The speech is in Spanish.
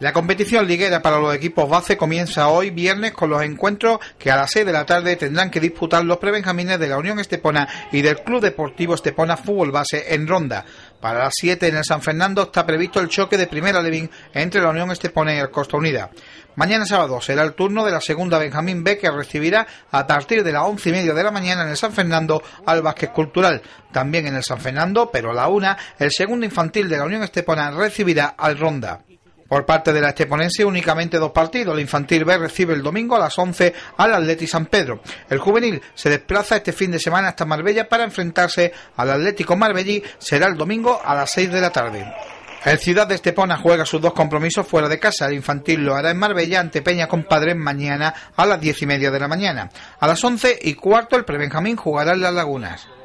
La competición liguera para los equipos base comienza hoy viernes con los encuentros que a las 6 de la tarde tendrán que disputar los prebenjamines de la Unión Estepona y del Club Deportivo Estepona Fútbol Base en Ronda. Para las 7 en el San Fernando está previsto el choque de Primera Levin entre la Unión Estepona y el Costa Unida. Mañana sábado será el turno de la segunda Benjamín B que recibirá a partir de las once y media de la mañana en el San Fernando al Básquet Cultural. También en el San Fernando, pero a la una, el segundo infantil de la Unión Estepona recibirá al Ronda. Por parte de la Esteponense, únicamente dos partidos. La Infantil B recibe el domingo a las 11 al Atleti San Pedro. El Juvenil se desplaza este fin de semana hasta Marbella para enfrentarse al Atlético Marbellí. Será el domingo a las 6 de la tarde. El Ciudad de Estepona juega sus dos compromisos fuera de casa. El infantil lo hará en Marbella ante Peña Compadres mañana a las 10 y media de la mañana. A las 11 y cuarto el Prebenjamín jugará en Las Lagunas.